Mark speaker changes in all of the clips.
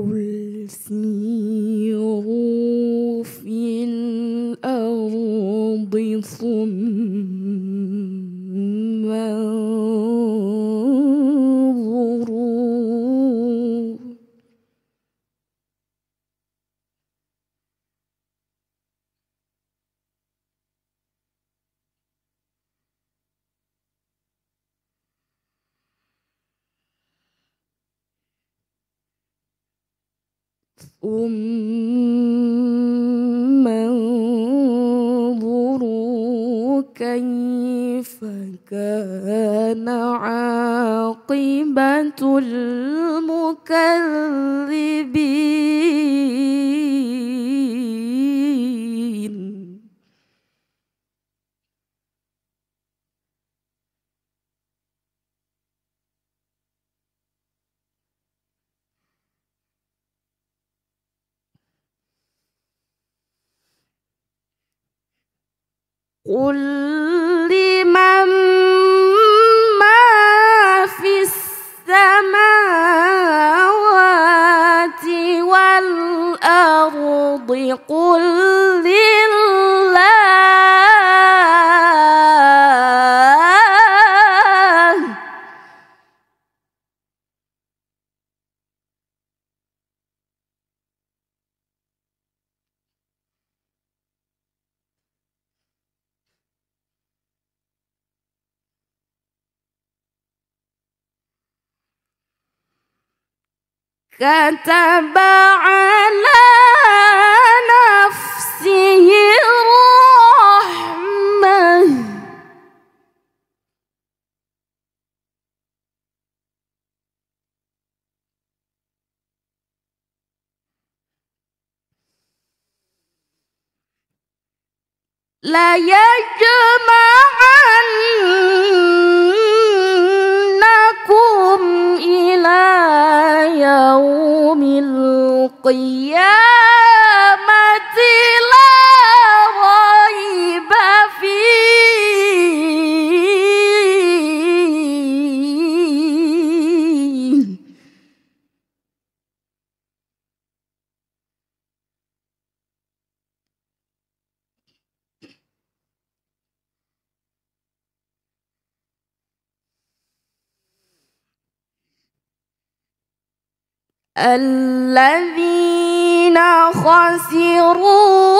Speaker 1: قل سيروا في الأرض ثم ثم انظروا كيف كان عاقبة المكذب قل لمن ما في السماوات والأرض قل كتب على نفسه الرحمة لا يجمعن y الذين خسروا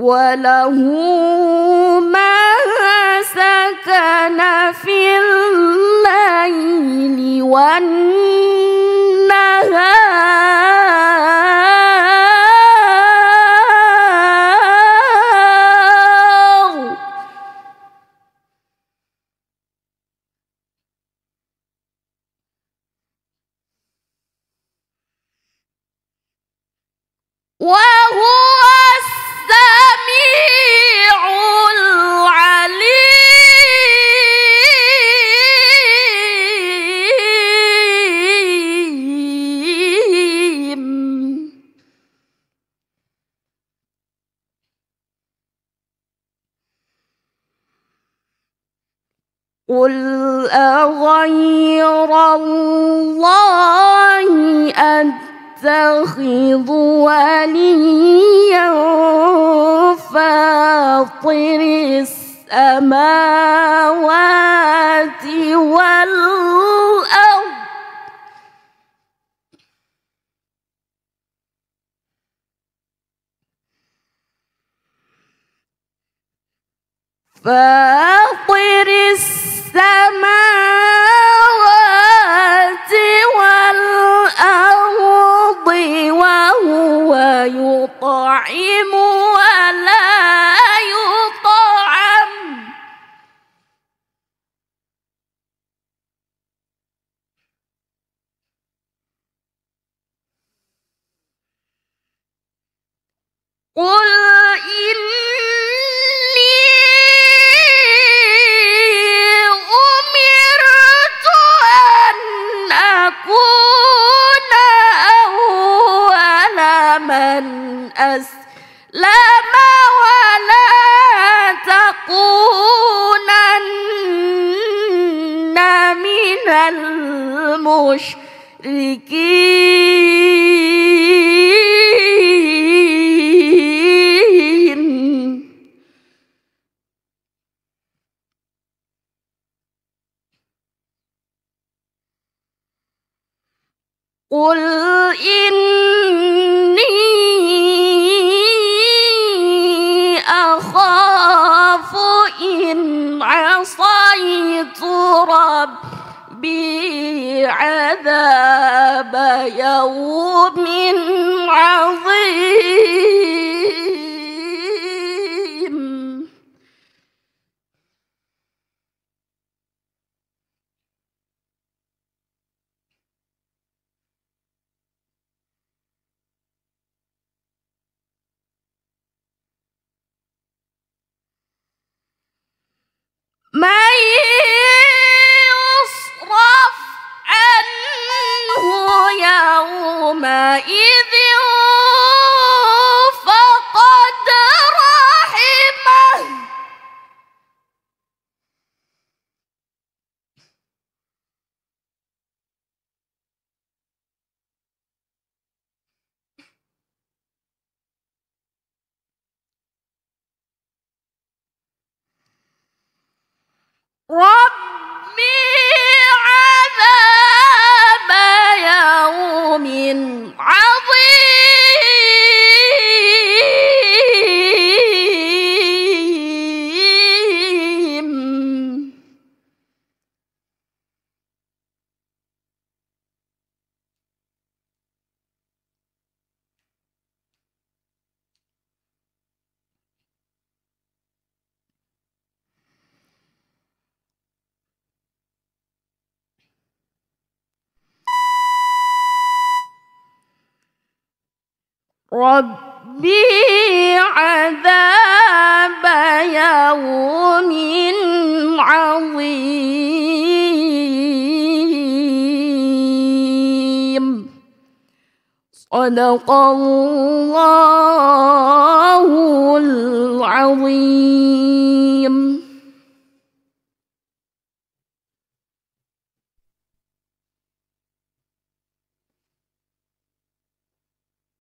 Speaker 1: وله ما سكن في الليل والنهار وهو قل أغير الله أتخذ وليا فاطر السماوات والأرض فاطر السماوات والأرض وهو يطعم ولا يطعم قل يا أسلم ولا تكونن من المشركين قل ربي عذاب يوم عظيم من Rob ربي عذاب يوم عظيم صدق الله العظيم